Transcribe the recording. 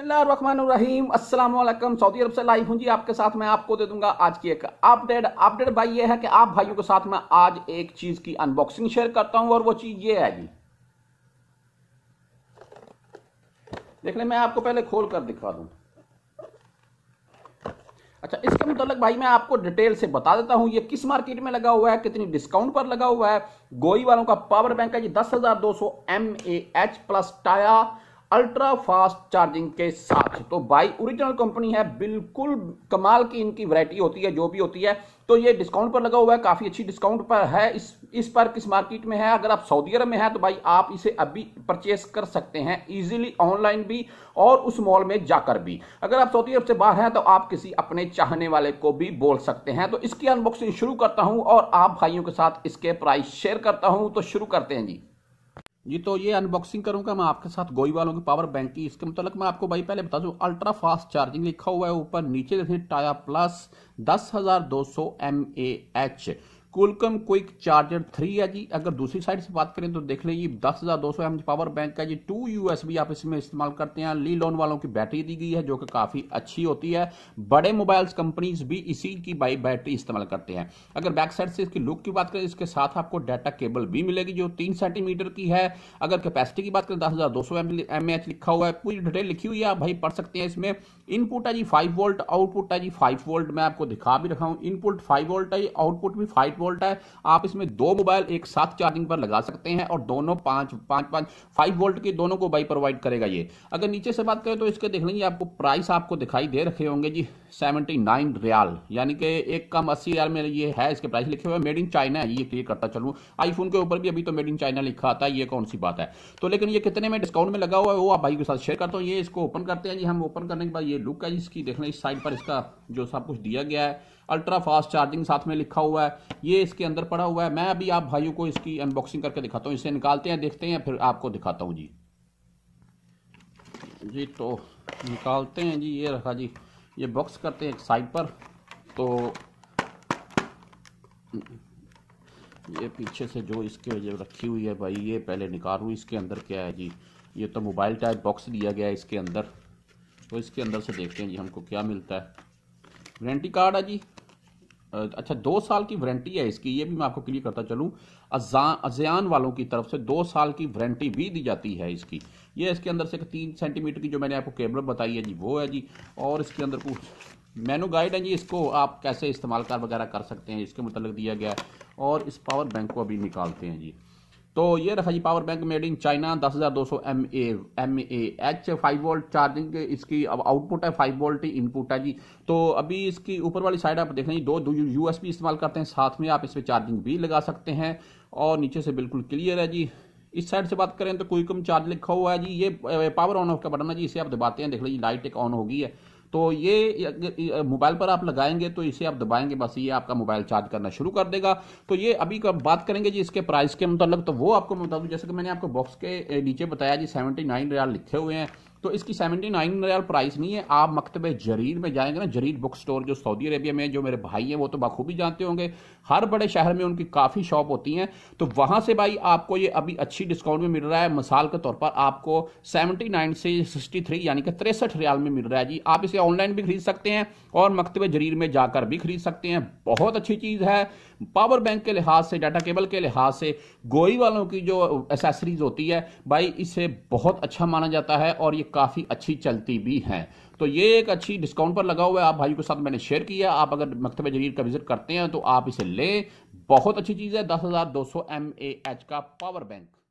रहीम अस्सलाम सऊदी अरब से लाइव हूँ जी आपके साथ मैं आपको दे दूंगा आज की एक अपडेट अपडेट भाई ये है कि आप भाइयों के साथ मैं आज एक चीज की अनबॉक्सिंग शेयर करता हूँ और वो चीज ये है जी देख ले मैं आपको पहले खोल कर दिखा दू अच्छा इसके मुतालिक भाई मैं आपको डिटेल से बता देता हूँ ये किस मार्केट में लगा हुआ है कितनी डिस्काउंट पर लगा हुआ है गोई वालों का पावर बैंक है जी दस हजार दो सौ एम ए एच प्लस टाया अल्ट्रा फास्ट चार्जिंग के साथ तो बाई ओरिजिनल कंपनी है बिल्कुल कमाल की इनकी वैरायटी होती है जो भी होती है तो ये डिस्काउंट पर लगा हुआ है काफ़ी अच्छी डिस्काउंट पर है इस इस पर किस मार्केट में है अगर आप सऊदी अरब में हैं तो भाई आप इसे अभी परचेस कर सकते हैं इजीली ऑनलाइन भी और उस मॉल में जाकर भी अगर आप सऊदी अरब से बाहर हैं तो आप किसी अपने चाहने वाले को भी बोल सकते हैं तो इसकी अनबॉक्सिंग शुरू करता हूं और आप भाइयों के साथ इसके प्राइस शेयर करता हूं तो शुरू करते हैं जी जी तो ये अनबॉक्सिंग करूंगा मैं आपके साथ गोई वालों की पावर बैंक की इसके मतलब मैं आपको भाई पहले बता दूं अल्ट्रा फास्ट चार्जिंग लिखा हुआ है ऊपर नीचे देखिए टाया प्लस दस हजार दो सौ M A H Qualcomm quick charger three है जी अगर दूसरी साइड से बात करें तो देख लें ये दस हज़ार दो सौ एम पावर बैंक है जी टू यूएसबी आप इसमें इस्तेमाल करते हैं ली लोन वालों की बैटरी दी गई है जो कि काफ़ी अच्छी होती है बड़े मोबाइल्स कंपनीज भी इसी की बाई बैटरी इस्तेमाल करते हैं अगर बैक साइड से इसकी लुक की बात करें इसके साथ आपको डाटा केबल भी मिलेगी जो तीन सेंटीमीटर की है अगर कैपेसिटी की बात करें दस हज़ार दो सौ एम एच लिखा हुआ है पूरी डिटेल लिखी हुई है आप भाई पढ़ सकते हैं इसमें इनपुट है जी फाइव वोल्ट आउटपुट है जी फाइव वोल्ट मैं आपको दिखा भी रखा हूँ इनपुट फाइव वोल्ट है आउटपुट भी फाइव वोल्ट है आप इसमें दो मोबाइल एक साथ चार्जिंग पर लगा सकते हैं और दोनों पांच पांच पांच फाइव वोल्ट के दोनों को बाई प्रोवाइड करेगा ये अगर नीचे से बात करें तो इसके देख लेंगे आपको प्राइस आपको दिखाई दे रखे होंगे जी सेवेंटी नाइन रियाल यानी कि एक कम अस्सी रियाल में ये है इसके प्राइस लिखे हुए मेड इन चाइना है ये क्लियर करता चलूँ आईफोन के ऊपर भी अभी तो मेड इन चाइना लिखा आता है ये कौन सी बात है तो लेकिन ये कितने में डिस्काउंट में लगा हुआ है वो आप भाई के साथ शेयर करता हूँ ये इसको ओपन करते हैं जी हम ओपन करने के बाद ये लुक है जिसकी देख लें इस साइड पर इसका जो सब कुछ दिया गया है अल्ट्रा फास्ट चार्जिंग साथ में लिखा हुआ है ये इसके अंदर पड़ा हुआ है मैं अभी आप भाइयों को इसकी अनबॉक्सिंग करके दिखाता हूँ इसे निकालते हैं देखते हैं फिर आपको दिखाता हूँ जी जी तो निकालते हैं जी ये रखा जी ये बॉक्स करते हैं एक साइड पर तो ये पीछे से जो इसके जो रखी हुई है भाई ये पहले निकाल हूँ इसके अंदर क्या है जी ये तो मोबाइल टाइप बॉक्स दिया गया है इसके अंदर तो इसके अंदर से देखते हैं जी हमको क्या मिलता है वारंटी कार्ड है जी अच्छा दो साल की वारंटी है इसकी ये भी मैं आपको क्लियर करता चलूँ अजयान वालों की तरफ से दो साल की वारंटी भी दी जाती है इसकी ये इसके अंदर से तीन सेंटीमीटर की जो मैंने आपको केबल बताई है जी वो है जी और इसके अंदर कुछ मेनू गाइड है जी इसको आप कैसे इस्तेमाल कर वगैरह कर सकते हैं इसके मतलब दिया गया है और इस पावर बैंक को अभी निकालते हैं जी तो ये रखा जी power bank made in China दस हज़ार दो सौ M A M A H five volt charging इसकी अब आउटपुट है फाइव वोल्ट इनपुट है जी तो अभी इसकी ऊपर वाली साइड आप देख रहे हैं दो, दो यू एस इस्तेमाल करते हैं साथ में आप इस पर चार्जिंग भी लगा सकते हैं और नीचे से बिल्कुल क्लियर है जी इस साइड से बात करें तो कोई कम चार्ज लिखा हुआ है जी ये पावर ऑन ऑफ का बटन है जी इसे आप दबाते हैं देख लीजिए लाइट एक ऑन होगी है तो ये मोबाइल पर आप लगाएंगे तो इसे आप दबाएंगे बस ये आपका मोबाइल चार्ज करना शुरू कर देगा तो ये अभी बात करेंगे जी इसके प्राइस के मतलब तो वो आपको बता दूँ जैसे कि मैंने आपको बॉक्स के नीचे बताया जी सेवेंटी नाइन रियाल लिखे हुए हैं तो इसकी सेवेंटी नाइन रियाल प्राइस नहीं है आप मकतब जरीर में जाएंगे ना जरीर बुक स्टोर जो सऊदी अरेबिया में जो मेरे भाई हैं वो तो बखूबी जानते होंगे हर बड़े शहर में उनकी काफ़ी शॉप होती हैं तो वहाँ से भाई आपको ये अभी अच्छी डिस्काउंट में मिल रहा है मिसाल के तौर पर आपको सेवेंटी नाइन से सिक्सटी थ्री यानी कि तिरसठ रियाल में मिल रहा है जी आप इसे ऑनलाइन भी खरीद सकते हैं और मकतब जरीर में जाकर भी खरीद सकते हैं बहुत अच्छी चीज़ है पावर बैंक के लिहाज से डाटा केबल के लिहाज से गोई वालों की जो एसेसरीज होती है भाई इसे बहुत अच्छा माना जाता है और ये काफ़ी अच्छी चलती भी हैं तो ये एक अच्छी डिस्काउंट पर लगा हुआ है आप भाइयों के साथ मैंने शेयर किया आप अगर मकतब जरीर का विजिट करते हैं तो आप इसे लें बहुत अच्छी चीज़ है दस हज़ार दो सौ एम ए एच का पावर बैंक